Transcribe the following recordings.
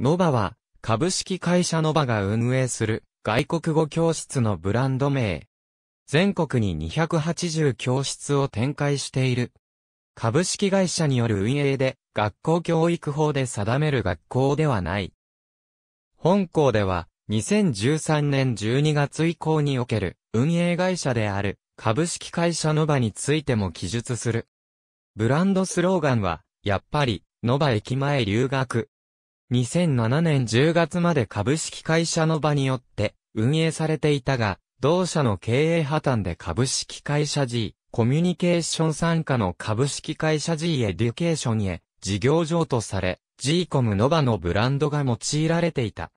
ノバは、株式会社ノバが運営する外国語教室のブランド名。全国に280教室を展開している。株式会社による運営で、学校教育法で定める学校ではない。本校では、2013年12月以降における運営会社である株式会社ノバについても記述する。ブランドスローガンは、やっぱり、ノバ駅前留学。2007年10月まで株式会社の場によって運営されていたが、同社の経営破綻で株式会社 G、コミュニケーション参加の株式会社 G エデュケーションへ事業譲渡され、G コムノバのブランドが用いられていた。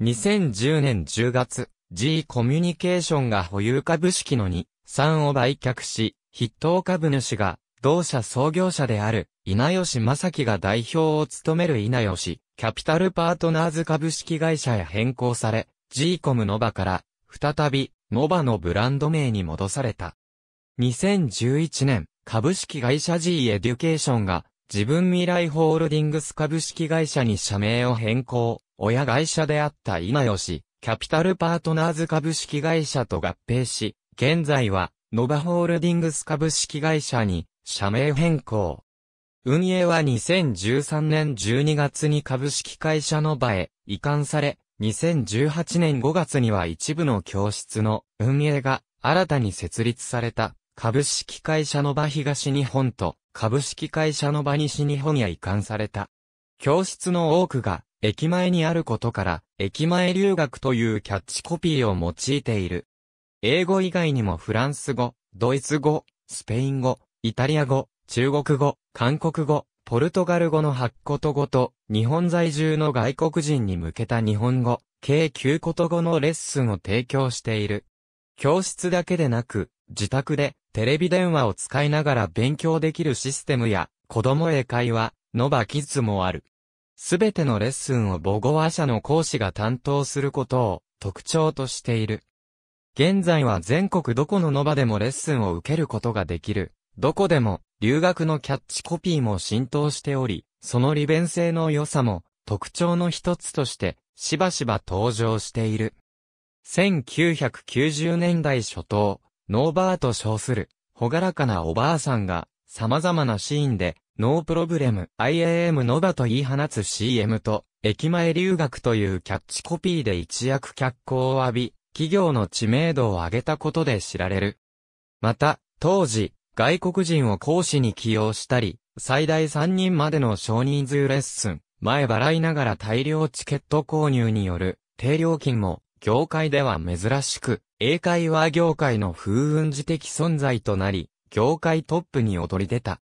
2010年10月、G コミュニケーションが保有株式の2、3を売却し、筆頭株主が同社創業者である、稲吉正樹が代表を務める稲吉、キャピタルパートナーズ株式会社へ変更され、ジーコムノバから、再び、ノバのブランド名に戻された。2011年、株式会社 G エデュケーションが、自分未来ホールディングス株式会社に社名を変更、親会社であった稲吉、キャピタルパートナーズ株式会社と合併し、現在は、ノバホールディングス株式会社に社名変更。運営は2013年12月に株式会社の場へ移管され、2018年5月には一部の教室の運営が新たに設立された株式会社の場東日本と株式会社の場西日本へ移管された。教室の多くが駅前にあることから駅前留学というキャッチコピーを用いている。英語以外にもフランス語、ドイツ語、スペイン語、イタリア語、中国語、韓国語、ポルトガル語の8言語と、日本在住の外国人に向けた日本語、計9言語のレッスンを提供している。教室だけでなく、自宅でテレビ電話を使いながら勉強できるシステムや、子供英会話、ノバキッズもある。すべてのレッスンを母語話者の講師が担当することを特徴としている。現在は全国どこのノバでもレッスンを受けることができる。どこでも、留学のキャッチコピーも浸透しており、その利便性の良さも特徴の一つとして、しばしば登場している。1990年代初頭、ノーバーと称する、ほがらかなおばあさんが、様々なシーンで、ノープロブレム、IAM ノバと言い放つ CM と、駅前留学というキャッチコピーで一躍脚光を浴び、企業の知名度を上げたことで知られる。また、当時、外国人を講師に起用したり、最大3人までの少人数レッスン、前払いながら大量チケット購入による低料金も、業界では珍しく、英会話業界の風雲児的存在となり、業界トップに躍り出た。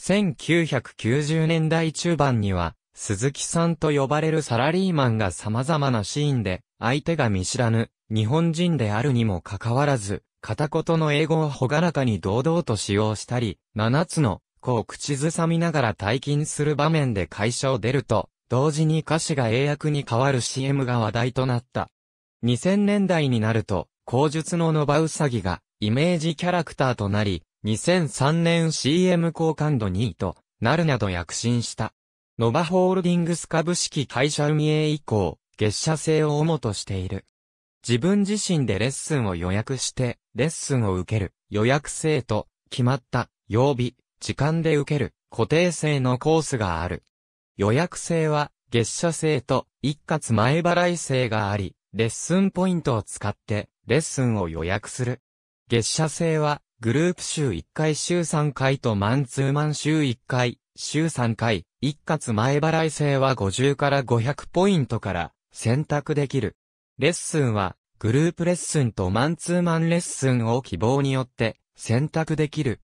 1990年代中盤には、鈴木さんと呼ばれるサラリーマンが様々なシーンで、相手が見知らぬ、日本人であるにもかかわらず、片言の英語をほがらかに堂々と使用したり、七つの子を口ずさみながら退勤する場面で会社を出ると、同時に歌詞が英訳に変わる CM が話題となった。2000年代になると、口述のノバウサギがイメージキャラクターとなり、2003年 CM 好感度2位となるなど躍進した。ノバホールディングス株式会社運営以降、月謝制を主としている。自分自身でレッスンを予約して、レッスンを受ける、予約制と、決まった、曜日、時間で受ける、固定制のコースがある。予約制は、月謝制と、一括前払い制があり、レッスンポイントを使って、レッスンを予約する。月謝制は、グループ週1回週3回とマンツーマン週1回、週3回、一括前払い制は50から500ポイントから選択できる。レッスンは、グループレッスンとマンツーマンレッスンを希望によって選択できる。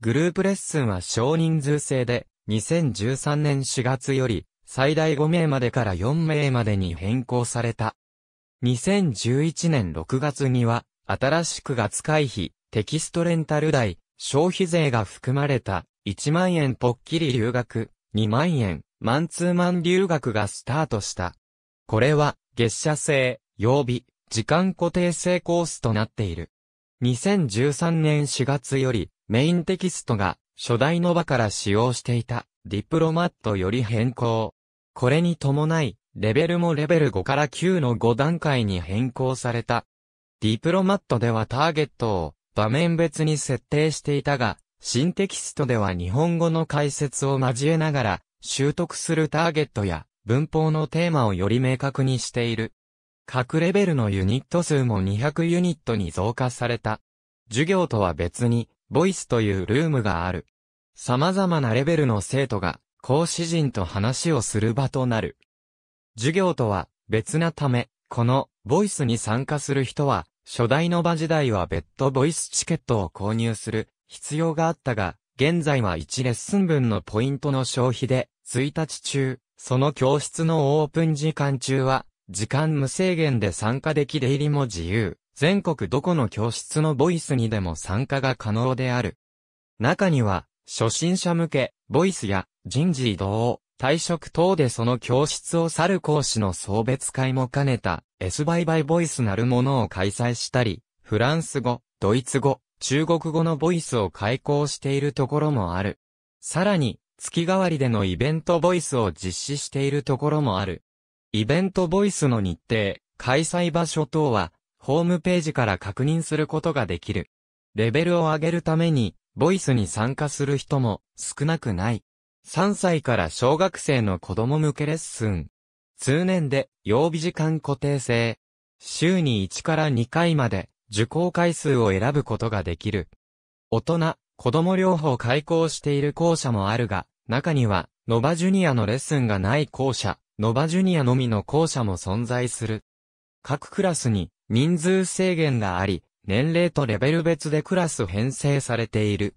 グループレッスンは少人数制で、2013年4月より、最大5名までから4名までに変更された。2011年6月には、新しく月会費、テキストレンタル代、消費税が含まれた、1万円ぽっきり留学、2万円、マンツーマン留学がスタートした。これは、月謝制、曜日、時間固定性コースとなっている。2013年4月より、メインテキストが、初代の場から使用していた、ディプロマットより変更。これに伴い、レベルもレベル5から9の5段階に変更された。ディプロマットではターゲットを場面別に設定していたが、新テキストでは日本語の解説を交えながら、習得するターゲットや文法のテーマをより明確にしている。各レベルのユニット数も200ユニットに増加された。授業とは別に、ボイスというルームがある。様々なレベルの生徒が、講師陣と話をする場となる。授業とは別なため、この、ボイスに参加する人は、初代の場時代は別途ボイスチケットを購入する必要があったが、現在は1レッスン分のポイントの消費で、1日中、その教室のオープン時間中は、時間無制限で参加でき出入りも自由。全国どこの教室のボイスにでも参加が可能である。中には、初心者向け、ボイスや人事異動、退職等でその教室を去る講師の送別会も兼ねた、S バイバイボイスなるものを開催したり、フランス語、ドイツ語、中国語のボイスを開講しているところもある。さらに、月替わりでのイベントボイスを実施しているところもある。イベントボイスの日程、開催場所等は、ホームページから確認することができる。レベルを上げるために、ボイスに参加する人も少なくない。3歳から小学生の子供向けレッスン。通年で曜日時間固定制。週に1から2回まで受講回数を選ぶことができる。大人、子供両方開講している校舎もあるが、中には、ノバジュニアのレッスンがない校舎、ノバジュニアのみの校舎も存在する。各クラスに人数制限があり、年齢とレベル別でクラス編成されている。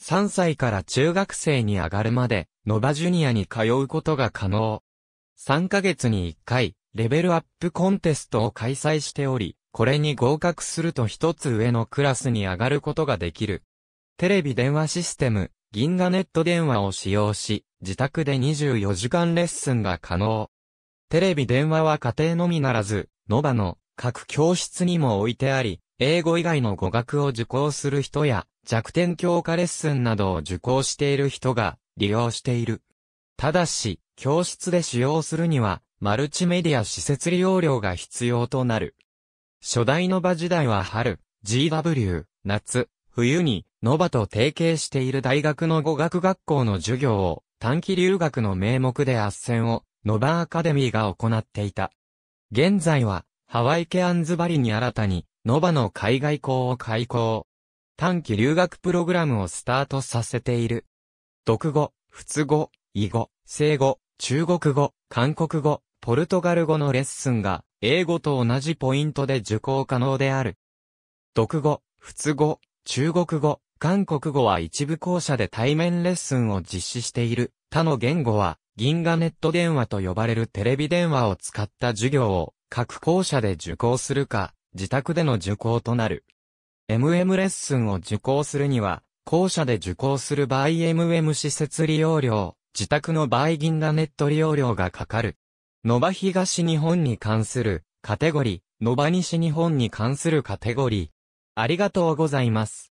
3歳から中学生に上がるまで、ノバジュニアに通うことが可能。3ヶ月に1回、レベルアップコンテストを開催しており、これに合格すると一つ上のクラスに上がることができる。テレビ電話システム、銀河ネット電話を使用し、自宅で24時間レッスンが可能。テレビ電話は家庭のみならず、ノバの各教室にも置いてあり、英語以外の語学を受講する人や弱点強化レッスンなどを受講している人が利用している。ただし、教室で使用するには、マルチメディア施設利用料が必要となる。初代ノバ時代は春、GW、夏、冬に、ノバと提携している大学の語学学校の授業を、短期留学の名目で斡旋を、ノバアカデミーが行っていた。現在は、ハワイケアンズバリに新たに、ノバの海外校を開校。短期留学プログラムをスタートさせている。独語、仏語、異語、生語、中国語、韓国語、ポルトガル語のレッスンが、英語と同じポイントで受講可能である。独語、仏語、中国語、韓国語は一部校舎で対面レッスンを実施している。他の言語は、銀河ネット電話と呼ばれるテレビ電話を使った授業を、各校舎で受講するか、自宅での受講となる。MM レッスンを受講するには、校舎で受講する場合 MM 施設利用料、自宅の場合銀河ネット利用料がかかる。野場東日本に関するカテゴリー、野場西日本に関するカテゴリー、ありがとうございます。